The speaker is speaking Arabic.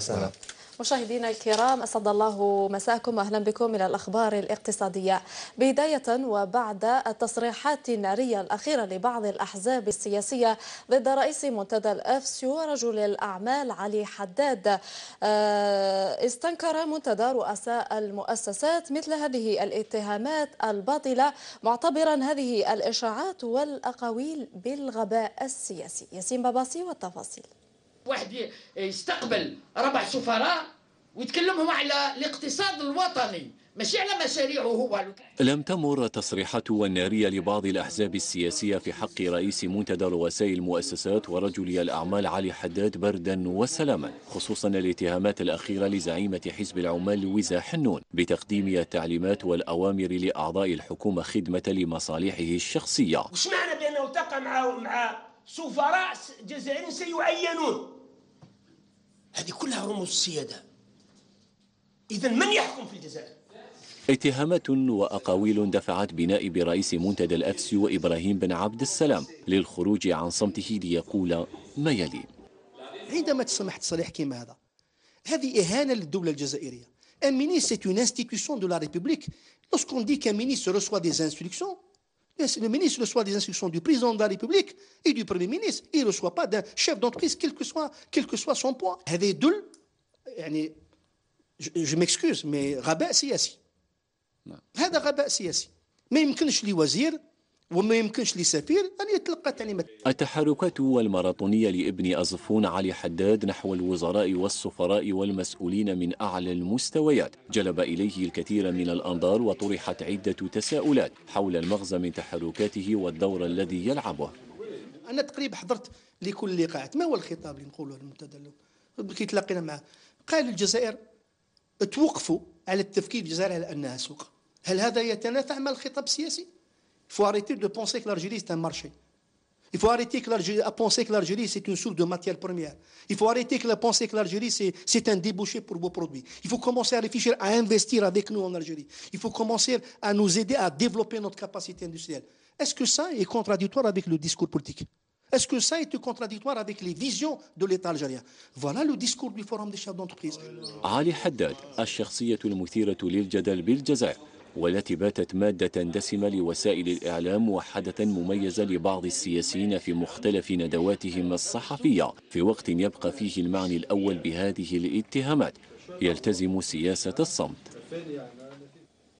سلام. مشاهدينا الكرام أسعد الله مساءكم وأهلا بكم إلى الأخبار الاقتصادية بداية وبعد التصريحات النارية الأخيرة لبعض الأحزاب السياسية ضد رئيس منتدى الأفسيو ورجل الأعمال علي حداد آه، استنكر منتدى رؤساء المؤسسات مثل هذه الاتهامات الباطلة معتبرا هذه الإشاعات والأقاويل بالغباء السياسي ياسين باباسي والتفاصيل واحد يستقبل ربع سفراء ويتكلمهم على الاقتصاد الوطني ماشي على مشاريعه هو لم تمر التصريحات النارية لبعض الأحزاب السياسية في حق رئيس منتدى رؤساء المؤسسات ورجل الأعمال علي حداد بردا وسلاما خصوصا الاتهامات الأخيرة لزعيمة حزب العمال لويزا حنون بتقديم التعليمات والأوامر لأعضاء الحكومة خدمة لمصالحه الشخصية وش معنى بأنه التقى مع مع سفراء جزائريين سيعينون هذه كلها رموز السيادة إذا من يحكم في الجزائر؟ اتهامات وأقاويل دفعت بنائب رئيس منتدى الأفسي وإبراهيم بن عبد السلام للخروج عن صمته ليقول ما يلي عندما تسمح تصريح كما هذا هذه إهانة للدولة الجزائرية ان ministre, c'est une institution de la République. Lorsqu'on dit qu'un ministre reçoit des le ministre reçoit des instructions du président de la République et du Premier ministre. Il ne reçoit pas d'un chef d'entreprise, quel, quel que soit, son poids. Je, je m'excuse, mais rabat siyasi. هذا غباء سياسي ما le وما يمكنش لسفير أن يتلقى تعليمات التحركات والماراطونية لابن أزفون علي حداد نحو الوزراء والسفراء والمسؤولين من أعلى المستويات جلب إليه الكثير من الأنظار وطرحت عدة تساؤلات حول المغزى من تحركاته والدور الذي يلعبه أنا تقريبا حضرت لكل اللقاءات ما هو الخطاب اللي نقوله للمنتدى كي تلاقينا معه قال الجزائر توقفوا على التفكير الجزائر على أنها سوق هل هذا يتنافى مع الخطاب السياسي؟ Il faut arrêter de penser que l'Algérie, c'est un marché. Il faut arrêter que à penser que l'Algérie, c'est une source de matière première. Il faut arrêter que penser que l'Algérie, c'est un débouché pour vos produits. Il faut commencer à réfléchir, à investir avec nous en Algérie. Il faut commencer à nous aider à développer notre capacité industrielle. Est-ce que ça est contradictoire avec le discours politique Est-ce que ça est contradictoire avec les visions de l'État algérien Voilà le discours du Forum des chefs d'entreprise. Ali Haddad, والتي باتت مادة دسمة لوسائل الإعلام وحدة مميزة لبعض السياسيين في مختلف ندواتهم الصحفية في وقت يبقى فيه المعنى الأول بهذه الاتهامات يلتزم سياسة الصمت